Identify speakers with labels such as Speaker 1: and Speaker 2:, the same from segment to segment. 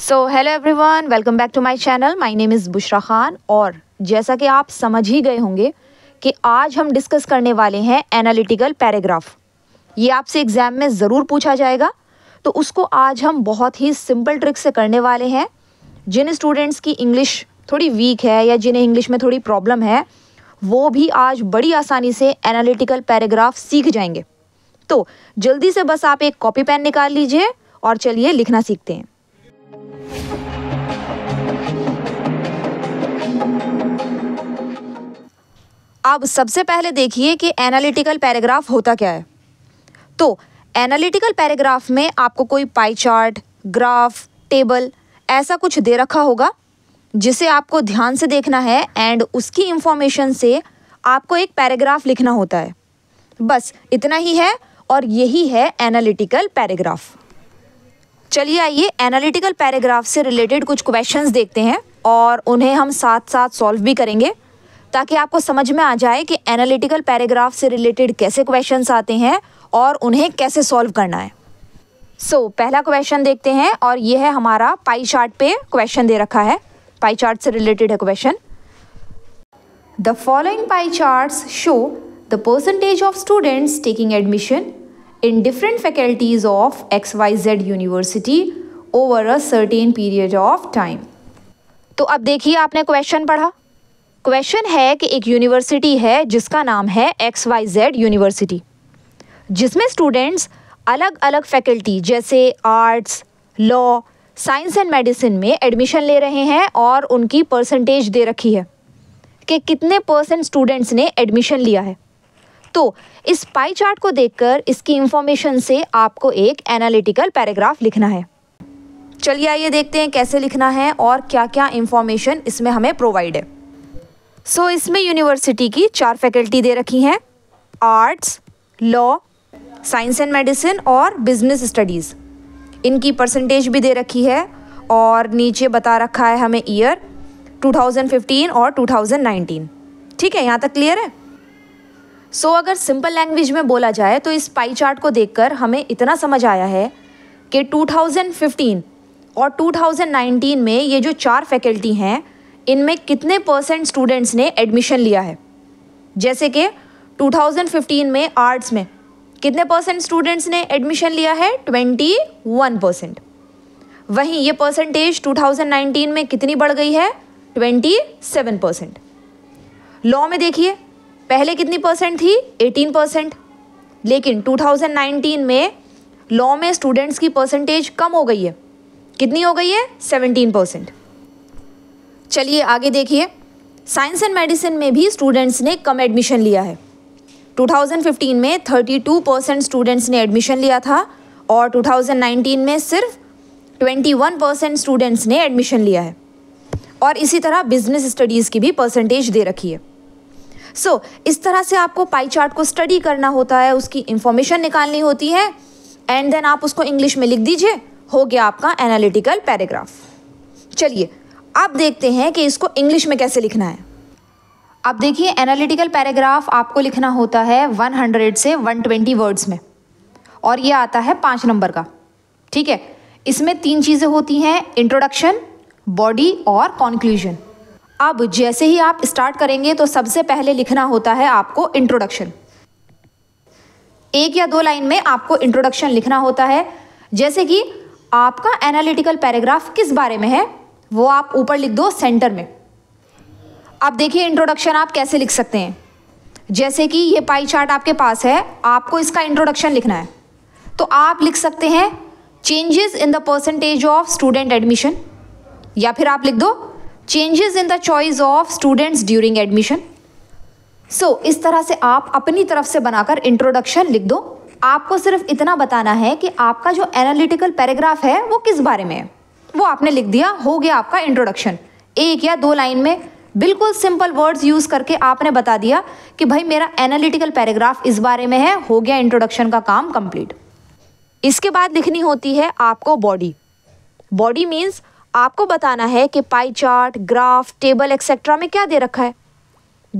Speaker 1: So hello everyone welcome back to my channel my name is Bushra Khan और जैसा कि आप समझ ही गए होंगे कि आज हम डिस्कस करने वाले हैं एनालिटिकल पैराग्राफ ये आपसे एग्ज़ाम में ज़रूर पूछा जाएगा तो उसको आज हम बहुत ही सिंपल ट्रिक से करने वाले हैं जिन स्टूडेंट्स की इंग्लिश थोड़ी वीक है या जिन्हें इंग्लिश में थोड़ी प्रॉब्लम है वो भी आज बड़ी आसानी से एनालिटिकल पैराग्राफ सीख जाएंगे तो जल्दी से बस आप एक कॉपी पेन निकाल लीजिए और चलिए लिखना सीखते हैं अब सबसे पहले देखिए कि एनालिटिकल पैराग्राफ होता क्या है तो एनालिटिकल पैराग्राफ में आपको कोई पाई चार्ट ग्राफ टेबल ऐसा कुछ दे रखा होगा जिसे आपको ध्यान से देखना है एंड उसकी इंफॉर्मेशन से आपको एक पैराग्राफ लिखना होता है बस इतना ही है और यही है एनालिटिकल पैराग्राफ चलिए आइए एनालिटिकल पैराग्राफ से रिलेटेड कुछ क्वेश्चंस देखते हैं और उन्हें हम साथ साथ सॉल्व भी करेंगे ताकि आपको समझ में आ जाए कि एनालिटिकल पैराग्राफ से रिलेटेड कैसे क्वेश्चन आते हैं और उन्हें कैसे सॉल्व करना है सो so, पहला क्वेश्चन देखते हैं और यह है हमारा पाई चार्ट पे क्वेश्चन दे रखा है पाई चार्ट से रिलेटेड है question the following pie chart show the percentage of students taking admission in different faculties of X Y Z university over a certain period of time तो अब देखिए आपने क्वेश्चन पढ़ा क्वेश्चन है कि एक यूनिवर्सिटी है जिसका नाम है एक्स वाई जेड यूनिवर्सिटी जिसमें स्टूडेंट्स अलग अलग फैकल्टी जैसे arts law science and medicine में एडमिशन ले रहे हैं और उनकी परसेंटेज दे रखी है कि कितने परसेंट स्टूडेंट्स ने एडमिशन लिया है तो इस पाई चार्ट को देखकर इसकी इंफॉर्मेशन से आपको एक एनालिटिकल पैराग्राफ लिखना है चलिए आइए देखते हैं कैसे लिखना है और क्या क्या इंफॉर्मेशन इसमें हमें प्रोवाइड है सो so, इसमें यूनिवर्सिटी की चार फैकल्टी दे रखी हैं arts law science and medicine और बिजनेस स्टडीज़ इनकी परसेंटेज भी दे रखी है और नीचे बता रखा है हमें ईयर 2015 और 2019 ठीक है यहाँ तक क्लियर है सो so, अगर सिंपल लैंग्वेज में बोला जाए तो इस पाई चार्ट को देखकर हमें इतना समझ आया है कि 2015 और 2019 में ये जो चार फैकल्टी हैं इनमें कितने परसेंट स्टूडेंट्स ने एडमिशन लिया है जैसे कि 2015 में आर्ट्स में कितने परसेंट स्टूडेंट्स ने एडमिशन लिया है 21 परसेंट वहीं ये परसेंटेज 2019 में कितनी बढ़ गई है 27 परसेंट लॉ में देखिए पहले कितनी परसेंट थी 18 परसेंट लेकिन 2019 में लॉ में स्टूडेंट्स की परसेंटेज कम हो गई है कितनी हो गई है 17 परसेंट चलिए आगे देखिए साइंस एंड मेडिसिन में भी स्टूडेंट्स ने कम एडमिशन लिया है 2015 में 32 परसेंट स्टूडेंट्स ने एडमिशन लिया था और 2019 में सिर्फ 21 परसेंट स्टूडेंट्स ने एडमिशन लिया है और इसी तरह बिजनेस स्टडीज़ की भी परसेंटेज दे रखी है सो so, इस तरह से आपको पाई चार्ट को स्टडी करना होता है उसकी इंफॉर्मेशन निकालनी होती है एंड देन आप उसको इंग्लिश में लिख दीजिए हो गया आपका एनालिटिकल पैराग्राफ चलिए अब देखते हैं कि इसको इंग्लिश में कैसे लिखना है अब देखिए एनालिटिकल पैराग्राफ आपको लिखना होता है 100 से 120 वर्ड्स में और ये आता है पाँच नंबर का ठीक है इसमें तीन चीज़ें होती हैं इंट्रोडक्शन बॉडी और कॉन्क्लूजन अब जैसे ही आप स्टार्ट करेंगे तो सबसे पहले लिखना होता है आपको इंट्रोडक्शन एक या दो लाइन में आपको इंट्रोडक्शन लिखना होता है जैसे कि आपका एनालिटिकल पैराग्राफ किस बारे में है वो आप ऊपर लिख दो सेंटर में अब देखिए इंट्रोडक्शन आप कैसे लिख सकते हैं जैसे कि ये पाई चार्ट आपके पास है आपको इसका इंट्रोडक्शन लिखना है तो आप लिख सकते हैं changes in the percentage of student admission या फिर आप लिख दो changes in the choice of students during admission so इस तरह से आप अपनी तरफ से बनाकर इंट्रोडक्शन लिख दो आपको सिर्फ इतना बताना है कि आपका जो एनालिटिकल पैराग्राफ है वो किस बारे में है वो आपने लिख दिया हो गया आपका इंट्रोडक्शन एक या दो लाइन में बिल्कुल सिंपल वर्ड्स यूज़ करके आपने बता दिया कि भाई मेरा एनालिटिकल पैराग्राफ इस बारे में है हो गया इंट्रोडक्शन का काम कंप्लीट इसके बाद लिखनी होती है आपको बॉडी बॉडी मीन्स आपको बताना है कि pie chart graph table etcetera में क्या दे रखा है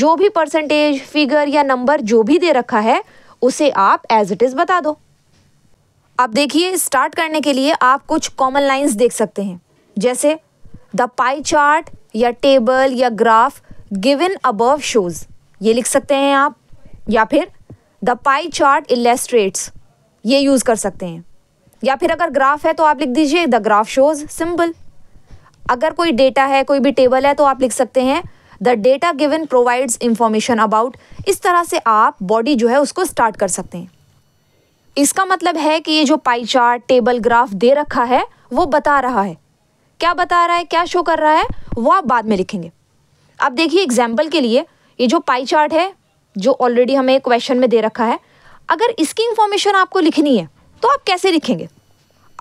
Speaker 1: जो भी परसेंटेज फिगर या नंबर जो भी दे रखा है उसे आप एज इट इज़ बता दो अब देखिए स्टार्ट करने के लिए आप कुछ कॉमन लाइंस देख सकते हैं जैसे द पाई चार्ट या टेबल या ग्राफ गिवन अबव शोज ये लिख सकते हैं आप या फिर द पाई चार्ट इलेस्ट्रेट्स ये यूज़ कर सकते हैं या फिर अगर ग्राफ है तो आप लिख दीजिए द ग्राफ शोज सिंपल अगर कोई डेटा है कोई भी टेबल है तो आप लिख सकते हैं the data given provides information about इस तरह से आप बॉडी जो है उसको स्टार्ट कर सकते हैं इसका मतलब है कि ये जो पाई चार्ट टेबल ग्राफ दे रखा है वो बता रहा है क्या बता रहा है क्या शो कर रहा है वो आप बाद में लिखेंगे अब देखिए एग्जाम्पल के लिए ये जो पाई चार्ट है जो ऑलरेडी हमें क्वेश्चन में दे रखा है अगर इसकी इंफॉर्मेशन आपको लिखनी है तो आप कैसे लिखेंगे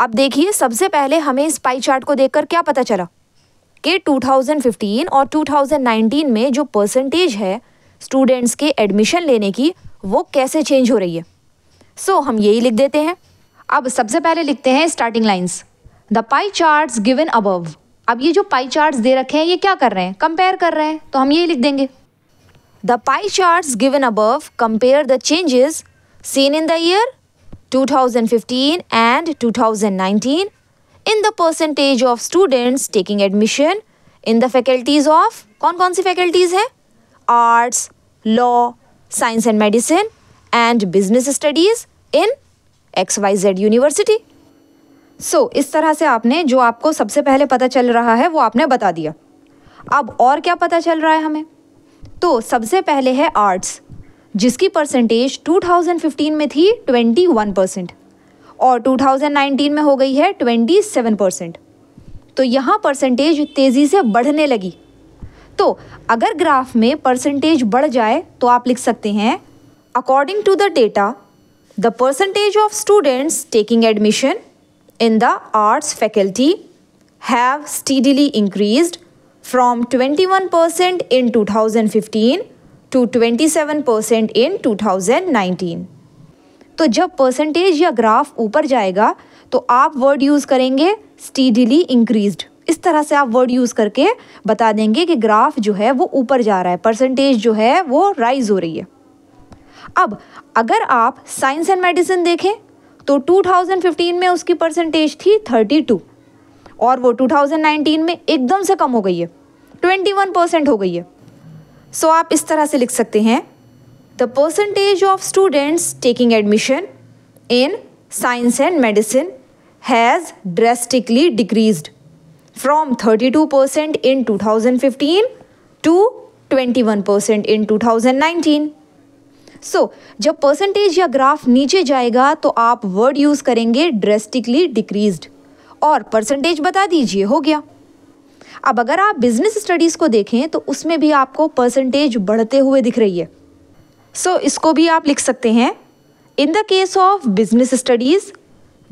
Speaker 1: अब देखिए सबसे पहले हमें इस पाई चार्ट को देखकर क्या पता चला कि 2015 और 2019 में जो परसेंटेज है स्टूडेंट्स के एडमिशन लेने की वो कैसे चेंज हो रही है सो so, हम यही लिख देते हैं अब सबसे पहले लिखते हैं starting lines the pie chart given above अब ये जो पाई चार्ट्स दे रखे हैं ये क्या कर रहे हैं कंपेयर कर रहे हैं तो हम यही लिख देंगे the pie charts given above compare the changes seen in the year 2015 and 2019 in the percentage of students taking admission in the faculties of कौन कौन सी faculties है arts law science and medicine and business studies in X Y Z university so इस तरह से आपने जो आपको सबसे पहले पता चल रहा है वो आपने बता दिया अब और क्या पता चल रहा है हमें तो सबसे पहले है आर्ट्स जिसकी परसेंटेज 2015 में थी 21 परसेंट और 2019 में हो गई है 27 परसेंट तो यहाँ परसेंटेज तेज़ी से बढ़ने लगी तो अगर ग्राफ में परसेंटेज बढ़ जाए तो आप लिख सकते हैं According to the data, the percentage of students taking admission in the arts faculty have steadily increased from 21% in 2015 to 27% in 2019. to jab percentage ya graph upar jayega to aap word use karenge steadily increased इस तरह से आप word use करके बता देंगे कि graph जो है वो ऊपर जा रहा है परसेंटेज जो है वो राइज़ हो रही है अब अगर आप साइंस एंड मेडिसिन देखें तो 2015 में उसकी परसेंटेज थी 32 और वो 2019 में एकदम से कम हो गई है 21 परसेंट हो गई है सो so आप इस तरह से लिख सकते हैं the percentage of students taking admission in science and medicine has drastically decreased to 32% one 2015 in 21% thousand 2019. So so, जब परसेंटेज या ग्राफ नीचे जाएगा तो आप वर्ड यूज़ करेंगे ड्रेस्टिकली डिक्रीज और परसेंटेज बता दीजिए हो गया अब अगर आप बिजनेस स्टडीज़ को देखें तो उसमें भी आपको परसेंटेज बढ़ते हुए दिख रही है सो so, इसको भी आप लिख सकते हैं in the case of business studies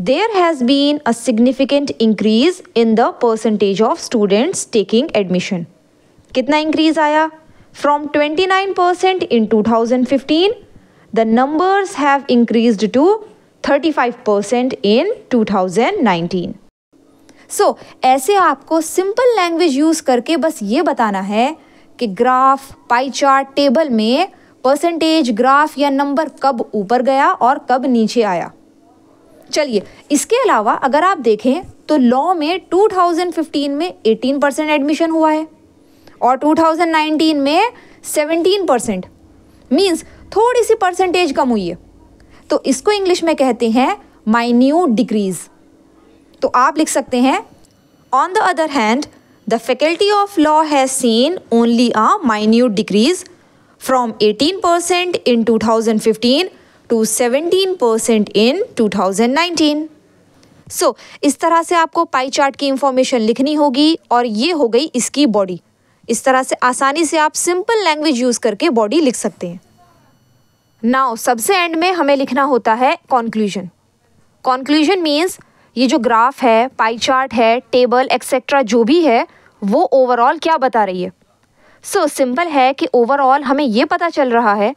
Speaker 1: there has been a significant increase in the percentage of students taking admission कितना इंक्रीज आया From 29% in 2015, the numbers have increased to 35% in 2019. So so, ऐसे आपको सिंपल लैंग्वेज यूज़ करके बस ये बताना है कि ग्राफ पाई चार्ट टेबल में परसेंटेज ग्राफ या नंबर कब ऊपर गया और कब नीचे आया चलिए इसके अलावा अगर आप देखें तो लॉ में 2015 में 18 परसेंट एडमिशन हुआ है और 2019 में 17 परसेंट मीन्स थोड़ी सी परसेंटेज कम हुई है तो इसको इंग्लिश में कहते हैं माइन्यूट डिक्रीज तो आप लिख सकते हैं on the other hand the faculty of law has seen only a minute decrease from 18 percent in 2015 to 17 percent in 2019 so so, इस तरह से आपको पाई चार्ट की इंफॉर्मेशन लिखनी होगी और ये हो गई इसकी बॉडी इस तरह से आसानी से आप सिंपल लैंग्वेज यूज़ करके बॉडी लिख सकते हैं नाउ सबसे एंड में हमें लिखना होता है कॉन्क्लूजन कॉन्क्लूजन मीन्स ये जो ग्राफ है पाई चार्ट है टेबल एक्सेट्रा जो भी है वो ओवरऑल क्या बता रही है सो so, सिंपल है कि ओवरऑल हमें ये पता चल रहा है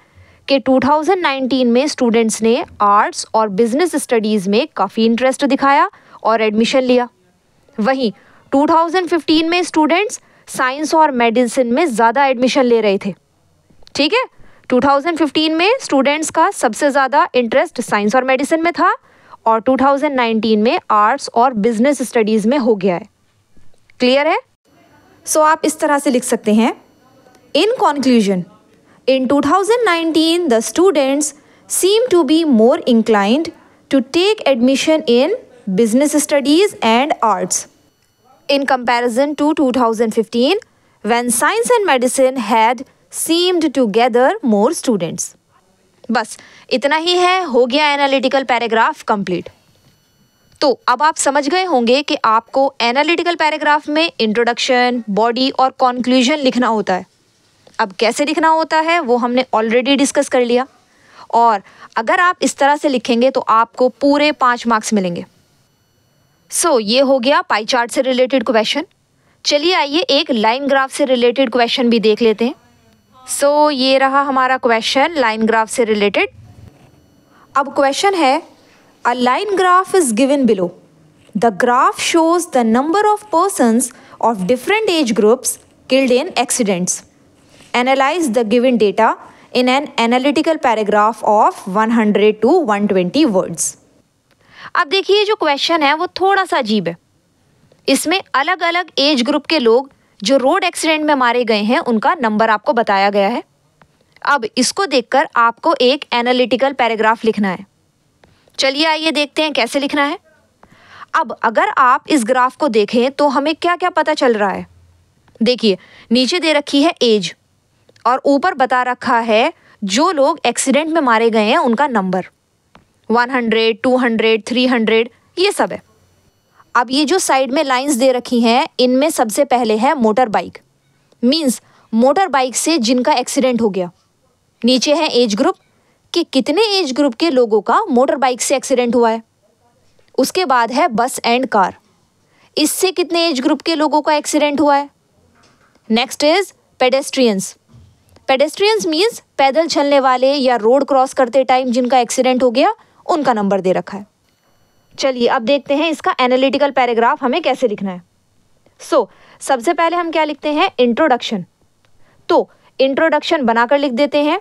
Speaker 1: कि 2019 में स्टूडेंट्स ने आर्ट्स और बिजनेस स्टडीज़ में काफ़ी इंटरेस्ट दिखाया और एडमिशन लिया वहीं 2015 में स्टूडेंट्स साइंस और मेडिसिन में ज़्यादा एडमिशन ले रहे थे ठीक है 2015 में स्टूडेंट्स का सबसे ज़्यादा इंटरेस्ट साइंस और मेडिसिन में था और 2019 में आर्ट्स और बिजनेस स्टडीज़ में हो गया है क्लियर है सो so, आप इस तरह से लिख सकते हैं in conclusion in 2019 the students seem to be more inclined to take admission in business studies and arts in comparison to 2015 when science and medicine had seemed to gather more students. बस इतना ही है हो गया analytical paragraph complete तो अब आप समझ गए होंगे कि आपको एनालिटिकल पैराग्राफ में इंट्रोडक्शन बॉडी और कॉन्क्लूजन लिखना होता है अब कैसे लिखना होता है वो हमने ऑलरेडी डिस्कस कर लिया और अगर आप इस तरह से लिखेंगे तो आपको पूरे पाँच मार्क्स मिलेंगे सो so, ये हो गया पाई चार्ट से रिलेटेड क्वेश्चन चलिए आइए एक लाइन ग्राफ से रिलेटेड क्वेश्चन भी देख लेते हैं सो so, ये रहा हमारा क्वेश्चन लाइन ग्राफ से रिलेटेड अब क्वेश्चन है a line graph is given below the graph shows the number of persons of different age groups killed in accidents analyse the given data in an analytical paragraph of 100 to 120 words अब देखिए जो question है वो थोड़ा सा अजीब है इसमें अलग अलग एज ग्रुप के लोग जो रोड एक्सीडेंट में मारे गए हैं उनका नंबर आपको बताया गया है अब इसको देखकर आपको एक एनालिटिकल पैराग्राफ लिखना है चलिए आइए देखते हैं कैसे लिखना है अब अगर आप इस ग्राफ को देखें तो हमें क्या क्या पता चल रहा है देखिए नीचे दे रखी है एज और ऊपर बता रखा है जो लोग एक्सीडेंट में मारे गए हैं उनका number one hundred two hundred three hundred ये सब है अब ये जो साइड में लाइंस दे रखी हैं इनमें सबसे पहले है motorbike means motorbike से जिनका एक्सीडेंट हो गया नीचे है एज ग्रुप कि कितने एज ग्रुप के लोगों का मोटर बाइक से एक्सीडेंट हुआ है उसके बाद है बस एंड कार इससे कितने एज ग्रुप के लोगों का एक्सीडेंट हुआ है next is pedestrians pedestrians means पैदल चलने वाले या रोड क्रॉस करते टाइम जिनका एक्सीडेंट हो गया उनका नंबर दे रखा है चलिए अब देखते हैं इसका एनालिटिकल पैराग्राफ हमें कैसे लिखना है सो so, सबसे पहले हम क्या लिखते हैं इंट्रोडक्शन तो इंट्रोडक्शन बनाकर लिख देते हैं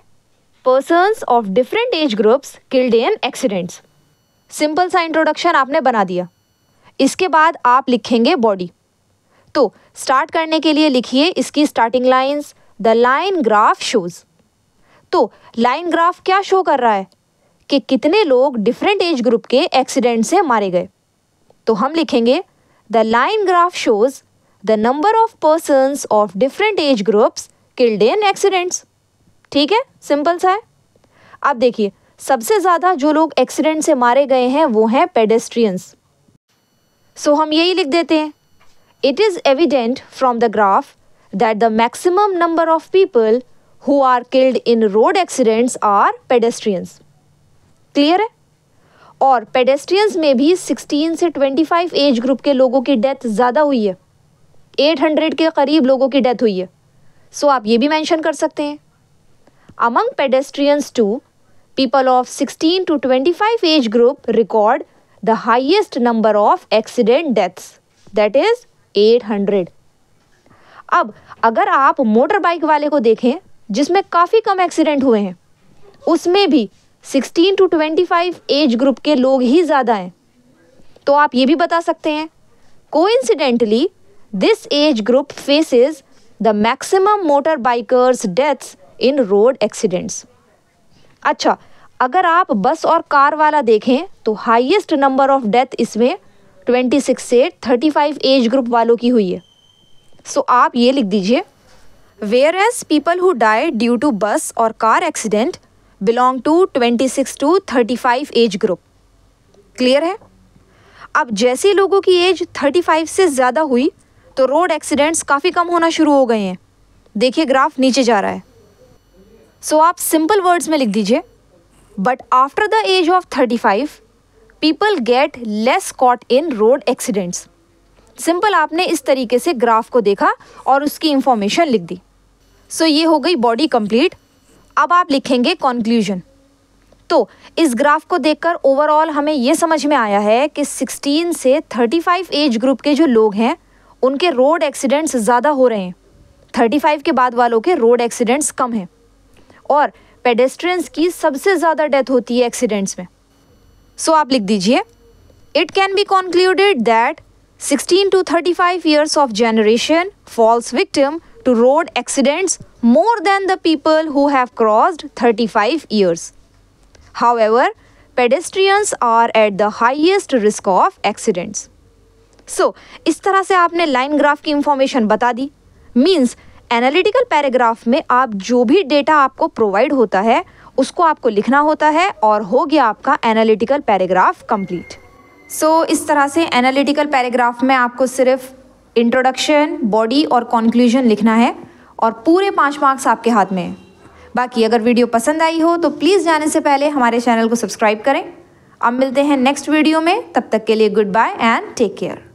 Speaker 1: persons of different age groups killed in accidents simple सा इंट्रोडक्शन आपने बना दिया इसके बाद आप लिखेंगे बॉडी तो स्टार्ट करने के लिए लिखिए इसकी starting lines the line graph shows तो लाइन ग्राफ क्या शो कर रहा है कि कितने लोग डिफरेंट एज ग्रुप के एक्सीडेंट से मारे गए तो हम लिखेंगे the line graph shows the number of persons of different age groups killed in accidents ठीक है सिंपल सा है अब देखिए सबसे ज़्यादा जो लोग एक्सीडेंट से मारे गए हैं वो हैं पेडेस्ट्रियंस सो हम यही लिख देते हैं it is evident from the graph that the maximum number of people who are killed in road accidents are pedestrians clear है और पेडेस्ट्रियंस में भी 16 से 25 एज ग्रुप के लोगों की डेथ ज़्यादा हुई है 800 के करीब लोगों की डेथ हुई है सो आप ये भी मेंशन कर सकते हैं among pedestrians to people of 16 to 25 age group record the highest number of accident deaths that is 800 अब अगर आप मोटर बाइक वाले को देखें जिसमें काफ़ी कम एक्सीडेंट हुए हैं उसमें भी 16 टू 25 एज ग्रुप के लोग ही ज़्यादा हैं तो आप ये भी बता सकते हैं coincidentally this age group faces the maximum motorbikers deaths in road accidents अच्छा अगर आप बस और कार वाला देखें तो हाईएस्ट नंबर ऑफ डेथ इसमें 26 से 35 एज ग्रुप वालों की हुई है सो so, आप ये लिख दीजिए whereas people who die due to bus और car accident belong to 26 to 35 age group clear है अब जैसे लोगों की एज 35 से ज़्यादा हुई तो रोड एक्सीडेंट्स काफ़ी कम होना शुरू हो गए हैं देखिए ग्राफ नीचे जा रहा है सो so, आप सिंपल वर्ड्स में लिख दीजिए but after the age of 35 people get less caught in road accidents simple आपने इस तरीके से ग्राफ को देखा और उसकी इंफॉर्मेशन लिख दी सो so, ये हो गई बॉडी कंप्लीट अब आप लिखेंगे कॉन्क्लूजन तो इस ग्राफ को देखकर ओवरऑल हमें ये समझ में आया है कि 16 से 35 एज ग्रुप के जो लोग हैं उनके रोड एक्सीडेंट्स ज़्यादा हो रहे हैं 35 के बाद वालों के रोड एक्सीडेंट्स कम हैं और पेडेस्ट्रियंस की सबसे ज़्यादा डेथ होती है एक्सीडेंट्स में सो so आप लिख दीजिए it can be concluded that 16 to 35 years of generation falls victim to road accidents more than the people who have crossed 35 years. However, pedestrians are at the highest risk of accidents so इस तरह से आपने line graph की information बता दी means analytical paragraph में आप जो भी डेटा आपको प्रोवाइड होता है उसको आपको लिखना होता है और हो गया आपका एनालिटिकल पैराग्राफ कंप्लीट सो इस तरह से एनालिटिकल पैराग्राफ में आपको सिर्फ इंट्रोडक्शन बॉडी और कॉन्क्लूजन लिखना है और पूरे पाँच मार्क्स आपके हाथ में हैं बाकी अगर वीडियो पसंद आई हो तो प्लीज़ जाने से पहले हमारे चैनल को सब्सक्राइब करें अब मिलते हैं नेक्स्ट वीडियो में तब तक के लिए goodbye and take care